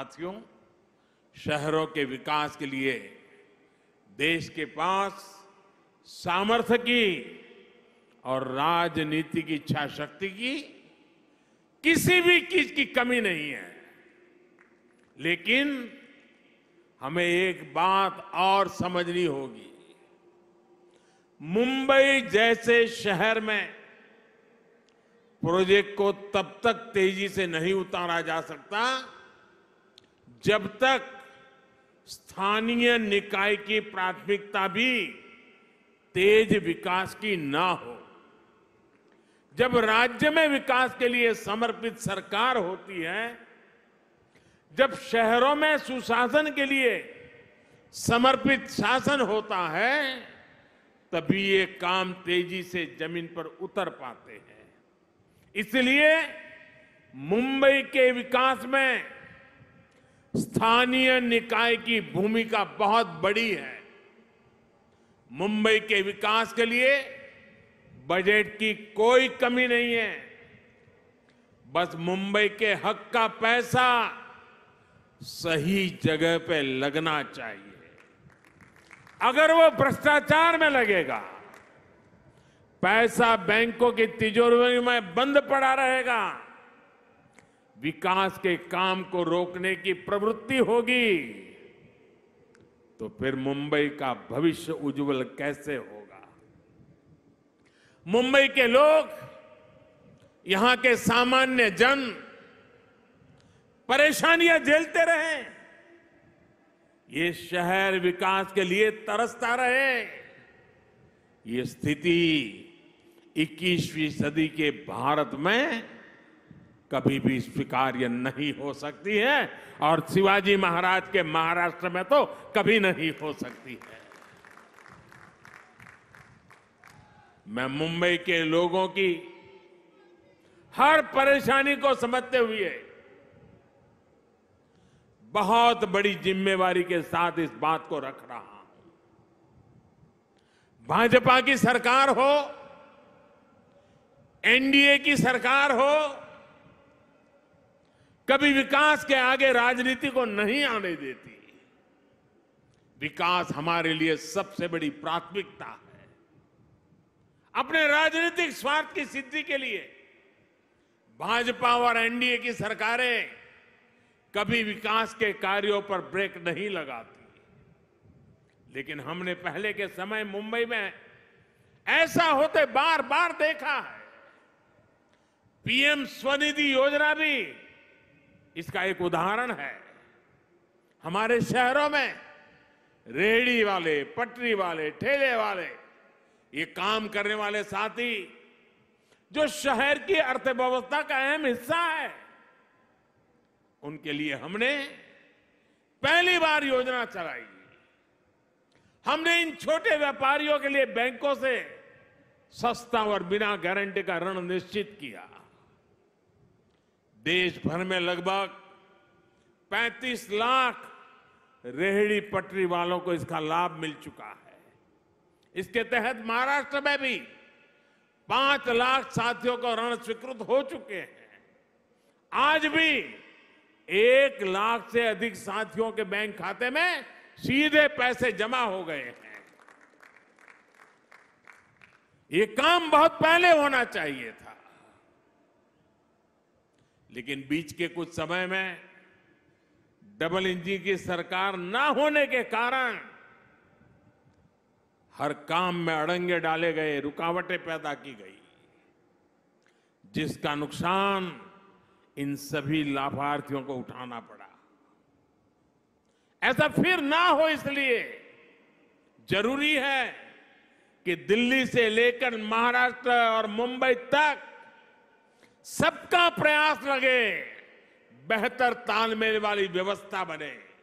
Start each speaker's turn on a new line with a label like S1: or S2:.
S1: साथियों शहरों के विकास के लिए देश के पास सामर्थ्य की और राजनीति की इच्छा शक्ति की किसी भी चीज की कमी नहीं है लेकिन हमें एक बात और समझनी होगी मुंबई जैसे शहर में प्रोजेक्ट को तब तक तेजी से नहीं उतारा जा सकता जब तक स्थानीय निकाय की प्राथमिकता भी तेज विकास की ना हो जब राज्य में विकास के लिए समर्पित सरकार होती है जब शहरों में सुशासन के लिए समर्पित शासन होता है तभी ये काम तेजी से जमीन पर उतर पाते हैं इसलिए मुंबई के विकास में स्थानीय निकाय की भूमिका बहुत बड़ी है मुंबई के विकास के लिए बजट की कोई कमी नहीं है बस मुंबई के हक का पैसा सही जगह पे लगना चाहिए अगर वो भ्रष्टाचार में लगेगा पैसा बैंकों की तिजोरी में बंद पड़ा रहेगा विकास के काम को रोकने की प्रवृत्ति होगी तो फिर मुंबई का भविष्य उज्जवल कैसे होगा मुंबई के लोग यहां के सामान्य जन परेशानियां झेलते रहे ये शहर विकास के लिए तरसता रहे ये स्थिति 21वीं सदी के भारत में कभी भी स्वीकार्य नहीं हो सकती है और शिवाजी महाराज के महाराष्ट्र में तो कभी नहीं हो सकती है मैं मुंबई के लोगों की हर परेशानी को समझते हुए बहुत बड़ी जिम्मेवारी के साथ इस बात को रख रहा हूं भाजपा की सरकार हो एनडीए की सरकार हो कभी विकास के आगे राजनीति को नहीं आने देती विकास हमारे लिए सबसे बड़ी प्राथमिकता है अपने राजनीतिक स्वार्थ की सिद्धि के लिए भाजपा और एनडीए की सरकारें कभी विकास के कार्यों पर ब्रेक नहीं लगाती लेकिन हमने पहले के समय मुंबई में ऐसा होते बार बार देखा है पीएम स्वनिधि योजना भी इसका एक उदाहरण है हमारे शहरों में रेहड़ी वाले पटरी वाले ठेले वाले ये काम करने वाले साथी जो शहर की अर्थव्यवस्था का अहम हिस्सा है उनके लिए हमने पहली बार योजना चलाई हमने इन छोटे व्यापारियों के लिए बैंकों से सस्ता और बिना गारंटी का ऋण निश्चित किया देश भर में लगभग 35 लाख रेहड़ी पटरी वालों को इसका लाभ मिल चुका है इसके तहत महाराष्ट्र में भी पांच लाख साथियों को ऋण स्वीकृत हो चुके हैं आज भी एक लाख से अधिक साथियों के बैंक खाते में सीधे पैसे जमा हो गए हैं ये काम बहुत पहले होना चाहिए था लेकिन बीच के कुछ समय में डबल इंजन की सरकार ना होने के कारण हर काम में अड़ंगे डाले गए रुकावटें पैदा की गई जिसका नुकसान इन सभी लाभार्थियों को उठाना पड़ा ऐसा फिर ना हो इसलिए जरूरी है कि दिल्ली से लेकर महाराष्ट्र और मुंबई तक सबका प्रयास लगे बेहतर तालमेल वाली व्यवस्था बने